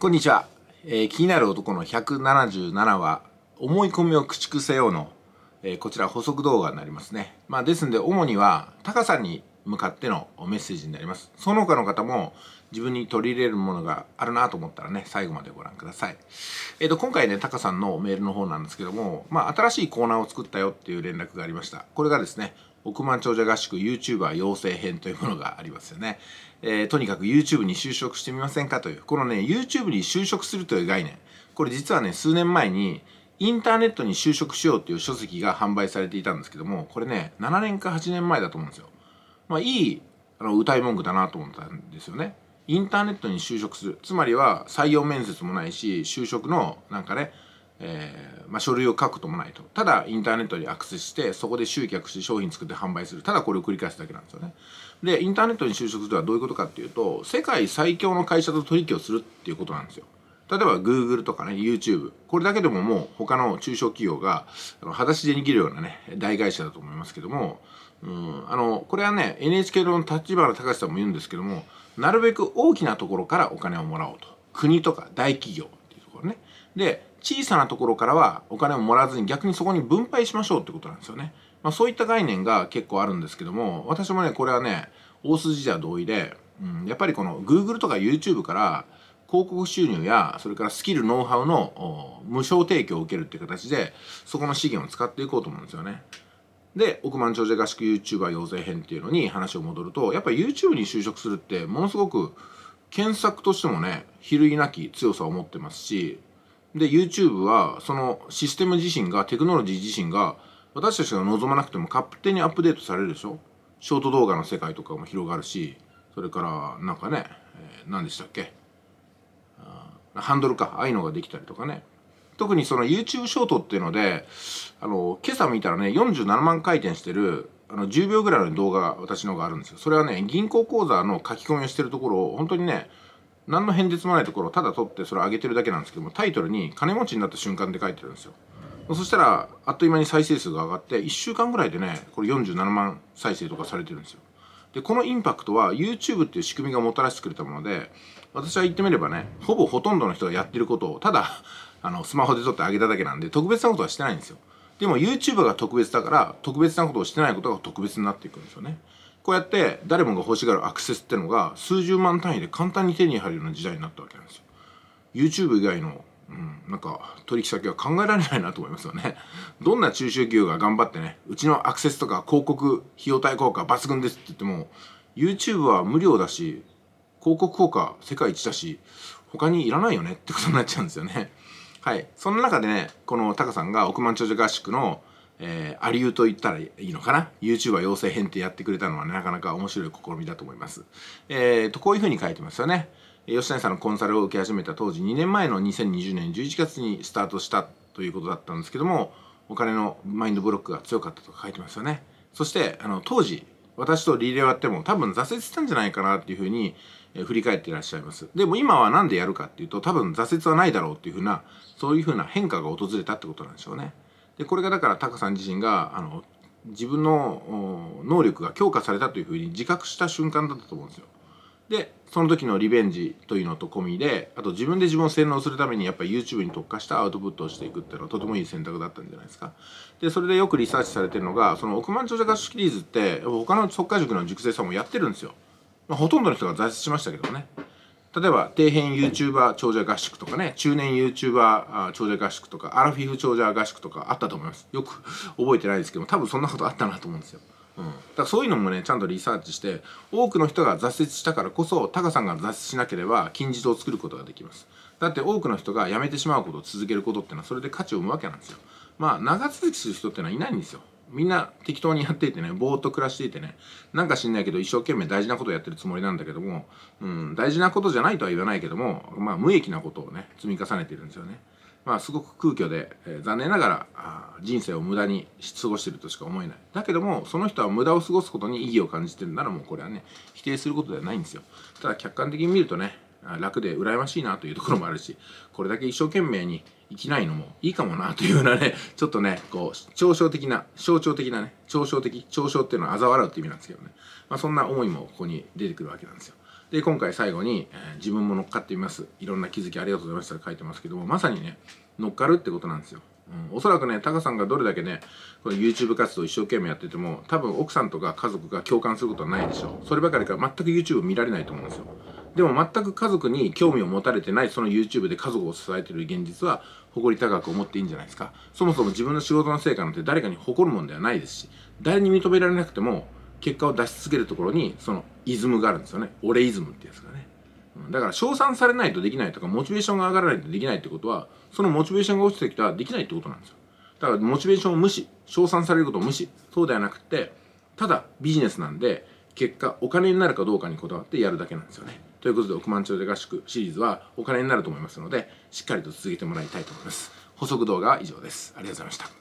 こんにちは、えー、気になる男の177話思い込みを駆逐せようの、えー、こちら補足動画になりますねまあですんで主には高さんに向かってのメッセージになります。その他の方も自分に取り入れるものがあるなと思ったらね、最後までご覧ください。えっ、ー、と、今回ね、タカさんのメールの方なんですけども、まあ、新しいコーナーを作ったよっていう連絡がありました。これがですね、億万長者合宿 YouTuber 養成編というものがありますよね。えー、とにかく YouTube に就職してみませんかという、このね、YouTube に就職するという概念、これ実はね、数年前に、インターネットに就職しようっていう書籍が販売されていたんですけども、これね、7年か8年前だと思うんですよ。まあ、いいあの歌い文句だなと思ったんですよね。インターネットに就職するつまりは採用面接もないし就職のなんかね、えー、まあ、書類を書くこともないとただインターネットにアクセスしてそこで集客して商品作って販売するただこれを繰り返すだけなんですよねでインターネットに就職するのはどういうことかっていうと世界最強の会社と取引をするっていうことなんですよ例えば Google とかね YouTube これだけでももう他の中小企業が裸足で握るようなね大会社だと思いますけどもうんあのこれはね NHK の立花隆さんも言うんですけどもなるべく大きなところからお金をもらおうと国とか大企業っていうところねで小さなところからはお金をもらわずに逆にそこに分配しましょうってことなんですよね、まあ、そういった概念が結構あるんですけども私もねこれはね大筋じゃ同意で、うん、やっぱりこの Google とか YouTube から広告収入や、それからスキル、ノウハウの無償提供を受けるっていう形で、そこの資源を使っていこうと思うんですよね。で、億万長者合宿 YouTuber 養成編っていうのに話を戻ると、やっぱ YouTube に就職するって、ものすごく検索としてもね、比類なき強さを持ってますし、で、YouTube は、そのシステム自身が、テクノロジー自身が、私たちが望まなくても勝手にアップデートされるでしょショート動画の世界とかも広がるし、それから、なんかね、えー、何でしたっけハンドルかああいうのができたりとかね特にその YouTube ショートっていうのであの今朝見たらね47万回転してるあの10秒ぐらいの動画が私のがあるんですよそれはね銀行口座の書き込みをしてるところを本当にね何の変哲もないところをただ取ってそれ上げてるだけなんですけどもタイトルに「金持ちになった瞬間」って書いてるんですよそしたらあっという間に再生数が上がって1週間ぐらいでねこれ47万再生とかされてるんですよでこのインパクトは YouTube っていう仕組みがもたらしてくれたもので私は言ってみればねほぼほとんどの人がやってることをただあのスマホで撮ってあげただけなんで特別なことはしてないんですよでも y o u t u b e が特別だから特別なことをしてないことが特別になっていくんですよねこうやって誰もが欲しがるアクセスってのが数十万単位で簡単に手に入るような時代になったわけなんですよ YouTube 以外のうん、なんか取引先は考えられないなと思いますよね。どんな中小企業が頑張ってね、うちのアクセスとか広告費用対効果抜群ですって言っても、YouTube は無料だし、広告効果世界一だし、他にいらないよねってことになっちゃうんですよね。はい。そんな中でね、このタカさんが億万長者合宿の、えー、アリューと言ったらいいのかな ?YouTuber 養成編ってやってくれたのは、なかなか面白い試みだと思います。えーと、こういうふうに書いてますよね。吉谷さんのコンサルを受け始めた当時2年前の2020年11月にスタートしたということだったんですけどもお金のマインドブロックが強かったと書いてますよねそしてあの当時私とリレーをやっても多分挫折したんじゃないかなっていうふうに振り返っていらっしゃいますでも今は何でやるかっていうと多分挫折はないだろうっていうふうなそういうふうな変化が訪れたってことなんでしょうねでこれがだからタカさん自身があの自分の能力が強化されたというふうに自覚した瞬間だったと思うんですよでその時のリベンジというのと込みであと自分で自分を洗脳するためにやっぱり YouTube に特化したアウトプットをしていくっていうのはとてもいい選択だったんじゃないですかでそれでよくリサーチされてるのがその億万長者合宿シリーズって他の即果塾の塾生さんもやってるんですよ、まあ、ほとんどの人が挫折しましたけどね例えば底辺 YouTuber 長者合宿とかね中年 YouTuber 長者合宿とかアラフィフ長者合宿とかあったと思いますよく覚えてないですけど多分そんなことあったなと思うんですようん、だからそういうのもねちゃんとリサーチして多くの人が挫折したからこそタカさんが挫折しなければ金字塔を作ることができますだって多くの人が辞めてしまうことを続けることってのはそれで価値を生むわけなんですよまあ長続きする人ってのはいないんですよみんな適当にやっていてねぼーっと暮らしていてねなんか知んないけど一生懸命大事なことをやってるつもりなんだけども、うん、大事なことじゃないとは言わないけどもまあ無益なことをね積み重ねてるんですよねまあ、すごく空虚で、えー、残念ながらあ人生を無駄に過ごしてるとしか思えないだけどもその人は無駄を過ごすことに意義を感じてるならもうこれはね否定することではないんですよただ客観的に見るとね楽で羨ましいなというところもあるしこれだけ一生懸命に生きないのもいいかもなというようなねちょっとねこう嘲笑的な象徴的なね嘲笑的嘲笑っていうのは嘲笑うっていう意味なんですけどね、まあ、そんな思いもここに出てくるわけなんですよで今回最後に、えー、自分も乗っかってみますいろんな気づきありがとうございました」と書いてますけどもまさにね乗っかるってことなんですよ。うん、おそらくね、タカさんがどれだけね、この YouTube 活動一生懸命やってても、多分奥さんとか家族が共感することはないでしょう。そればかりか全く YouTube 見られないと思うんですよ。でも全く家族に興味を持たれてないその YouTube で家族を支えてる現実は誇り高く思っていいんじゃないですか。そもそも自分の仕事の成果なんて誰かに誇るもんではないですし、誰に認められなくても結果を出し続けるところにそのイズムがあるんですよね俺イズムってやつがねうん、だから称賛されないとできないとかモチベーションが上がらないとできないってことはそのモチベーションが落ちてきたらできないってことなんですよだからモチベーションを無視称賛されることを無視そうではなくてただビジネスなんで結果お金になるかどうかにこだわってやるだけなんですよねということで億万長者合宿シリーズはお金になると思いますのでしっかりと続けてもらいたいと思います補足動画は以上ですありがとうございました